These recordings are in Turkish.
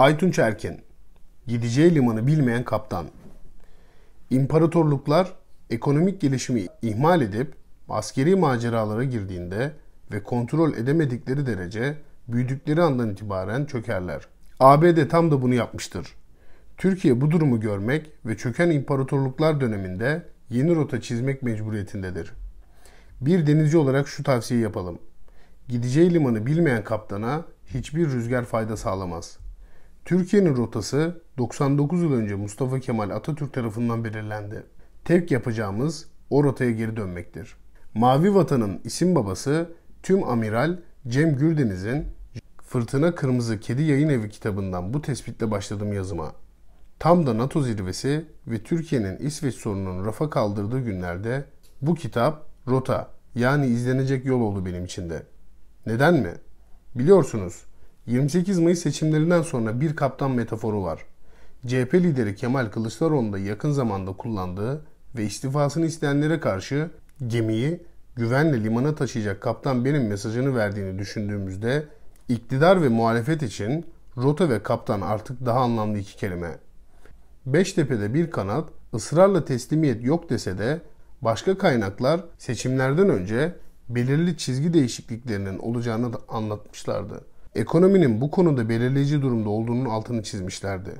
Aytunç Erken, gideceği limanı bilmeyen kaptan. İmparatorluklar ekonomik gelişimi ihmal edip askeri maceralara girdiğinde ve kontrol edemedikleri derece büyüdükleri andan itibaren çökerler. ABD tam da bunu yapmıştır. Türkiye bu durumu görmek ve çöken imparatorluklar döneminde yeni rota çizmek mecburiyetindedir. Bir denizci olarak şu tavsiyeyi yapalım. Gideceği limanı bilmeyen kaptana hiçbir rüzgar fayda sağlamaz.'' Türkiye'nin rotası 99 yıl önce Mustafa Kemal Atatürk tarafından belirlendi. Tek yapacağımız o rotaya geri dönmektir. Mavi Vatan'ın isim babası tüm amiral Cem Gürdeniz'in Fırtına Kırmızı Kedi Yayın Evi kitabından bu tespitle başladım yazıma. Tam da NATO zirvesi ve Türkiye'nin İsveç sorununu rafa kaldırdığı günlerde bu kitap rota yani izlenecek yol oldu benim için de. Neden mi? Biliyorsunuz 28 Mayıs seçimlerinden sonra bir kaptan metaforu var. CHP lideri Kemal Kılıçdaroğlu'nda yakın zamanda kullandığı ve istifasını isteyenlere karşı gemiyi güvenle limana taşıyacak kaptan benim mesajını verdiğini düşündüğümüzde iktidar ve muhalefet için rota ve kaptan artık daha anlamlı iki kelime. Beştepe'de bir kanat ısrarla teslimiyet yok dese de başka kaynaklar seçimlerden önce belirli çizgi değişikliklerinin olacağını da anlatmışlardı ekonominin bu konuda belirleyici durumda olduğunun altını çizmişlerdi.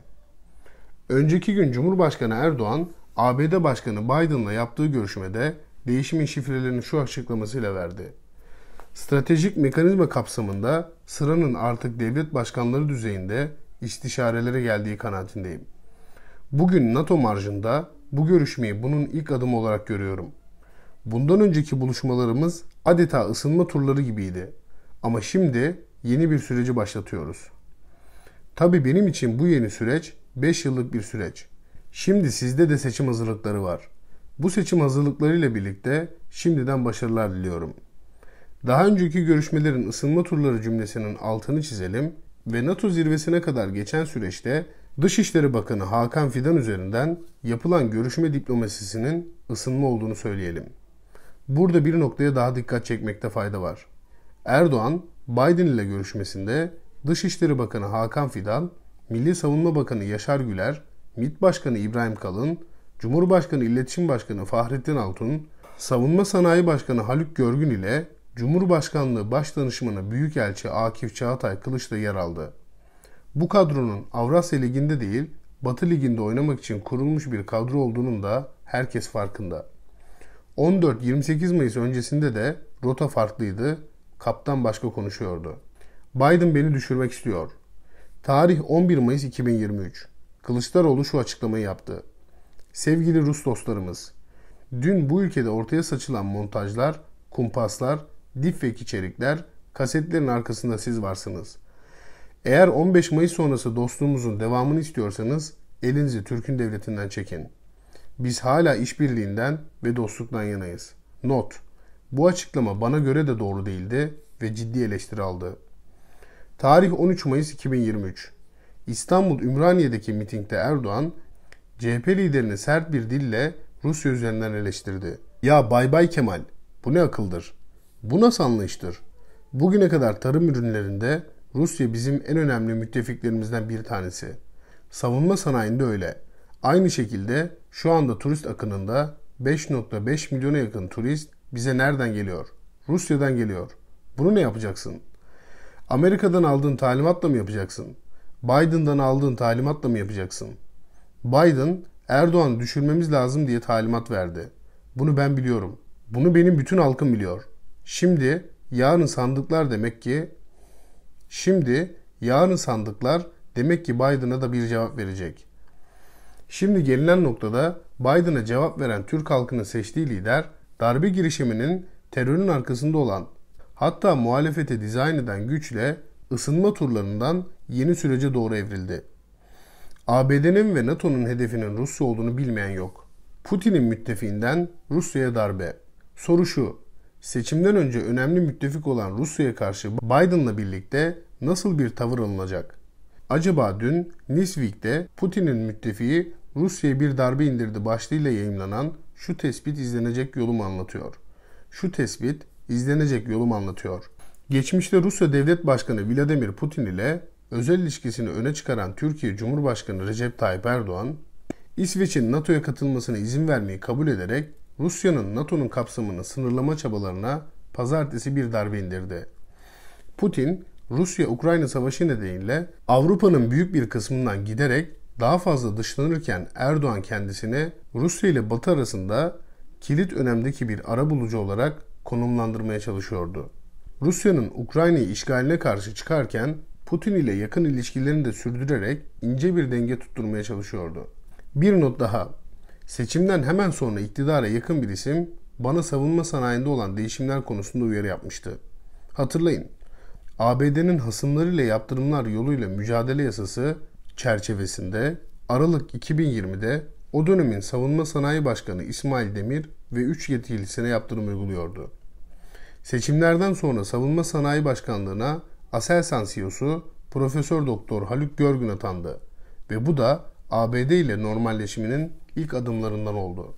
Önceki gün Cumhurbaşkanı Erdoğan, ABD Başkanı Biden'la yaptığı görüşmede değişimin şifrelerini şu açıklamasıyla verdi. Stratejik mekanizma kapsamında sıranın artık devlet başkanları düzeyinde istişarelere geldiği kanaatindeyim. Bugün NATO marjında bu görüşmeyi bunun ilk adımı olarak görüyorum. Bundan önceki buluşmalarımız adeta ısınma turları gibiydi. Ama şimdi yeni bir süreci başlatıyoruz. Tabi benim için bu yeni süreç 5 yıllık bir süreç. Şimdi sizde de seçim hazırlıkları var. Bu seçim hazırlıkları ile birlikte şimdiden başarılar diliyorum. Daha önceki görüşmelerin ısınma turları cümlesinin altını çizelim ve NATO zirvesine kadar geçen süreçte Dışişleri Bakanı Hakan Fidan üzerinden yapılan görüşme diplomasisinin ısınma olduğunu söyleyelim. Burada bir noktaya daha dikkat çekmekte fayda var. Erdoğan Biden ile görüşmesinde Dışişleri Bakanı Hakan Fidan, Milli Savunma Bakanı Yaşar Güler, MİT Başkanı İbrahim Kalın, Cumhurbaşkanı İletişim Başkanı Fahrettin Altun, Savunma Sanayi Başkanı Haluk Görgün ile Cumhurbaşkanlığı Başdanışmanı Büyükelçi Akif Çağatay Kılıç da yer aldı. Bu kadronun Avrasya Ligi'nde değil, Batı Ligi'nde oynamak için kurulmuş bir kadro olduğunun da herkes farkında. 14-28 Mayıs öncesinde de rota farklıydı kaptan başka konuşuyordu. Biden beni düşürmek istiyor. Tarih 11 Mayıs 2023. Kılıçdaroğlu şu açıklamayı yaptı. Sevgili Rus dostlarımız, dün bu ülkede ortaya saçılan montajlar, kumpaslar, deepfake içerikler, kasetlerin arkasında siz varsınız. Eğer 15 Mayıs sonrası dostluğumuzun devamını istiyorsanız elinizi Türk'ün devletinden çekin. Biz hala işbirliğinden ve dostluktan yanayız. Not bu açıklama bana göre de doğru değildi ve ciddi eleştiri aldı. Tarih 13 Mayıs 2023. İstanbul Ümraniye'deki mitingde Erdoğan, CHP liderini sert bir dille Rusya üzerinden eleştirdi. Ya Bay Bay Kemal, bu ne akıldır? Bu nasıl anlayıştır? Bugüne kadar tarım ürünlerinde Rusya bizim en önemli müttefiklerimizden bir tanesi. Savunma sanayinde öyle. Aynı şekilde şu anda turist akınında 5.5 milyona yakın turist bize nereden geliyor? Rusya'dan geliyor. Bunu ne yapacaksın? Amerika'dan aldığın talimatla mı yapacaksın? Biden'dan aldığın talimatla mı yapacaksın? Biden Erdoğan'ı düşürmemiz lazım diye talimat verdi. Bunu ben biliyorum. Bunu benim bütün halkım biliyor. Şimdi yarın sandıklar demek ki şimdi yarın sandıklar demek ki Biden'a da bir cevap verecek. Şimdi gelinen noktada Biden'a cevap veren Türk halkının seçtiği lider darbe girişiminin terörün arkasında olan hatta muhalefete dizayn eden güçle ısınma turlarından yeni sürece doğru evrildi. ABD'nin ve NATO'nun hedefinin Rusya olduğunu bilmeyen yok. Putin'in müttefiğinden Rusya'ya darbe. Soru şu, seçimden önce önemli müttefik olan Rusya'ya karşı Biden'la birlikte nasıl bir tavır alınacak? Acaba dün Newsweek'te Putin'in müttefiği Rusya'ya bir darbe indirdi başlığıyla yayınlanan şu tespit izlenecek yolum anlatıyor. Şu tespit izlenecek yolum anlatıyor. Geçmişte Rusya Devlet Başkanı Vladimir Putin ile özel ilişkisini öne çıkaran Türkiye Cumhurbaşkanı Recep Tayyip Erdoğan, İsveç'in NATO'ya katılmasına izin vermeyi kabul ederek Rusya'nın NATO'nun kapsamını sınırlama çabalarına pazartesi bir darbe indirdi. Putin, Rusya-Ukrayna savaşı nedeniyle Avrupa'nın büyük bir kısmından giderek daha fazla dışlanırken Erdoğan kendisini Rusya ile Batı arasında kilit önemdeki bir ara bulucu olarak konumlandırmaya çalışıyordu. Rusya'nın Ukrayna'yı işgaline karşı çıkarken Putin ile yakın ilişkilerini de sürdürerek ince bir denge tutturmaya çalışıyordu. Bir not daha. Seçimden hemen sonra iktidara yakın bir isim bana savunma sanayinde olan değişimler konusunda uyarı yapmıştı. Hatırlayın. ABD'nin hasımlarıyla yaptırımlar yoluyla mücadele yasası çerçevesinde Aralık 2020'de o dönemin Savunma Sanayi Başkanı İsmail Demir ve 3 yetkilisine yaptırım uyguluyordu. Seçimlerden sonra Savunma Sanayi Başkanlığına Aselsan CEO'su Profesör Doktor Haluk Görgün atandı ve bu da ABD ile normalleşiminin ilk adımlarından oldu.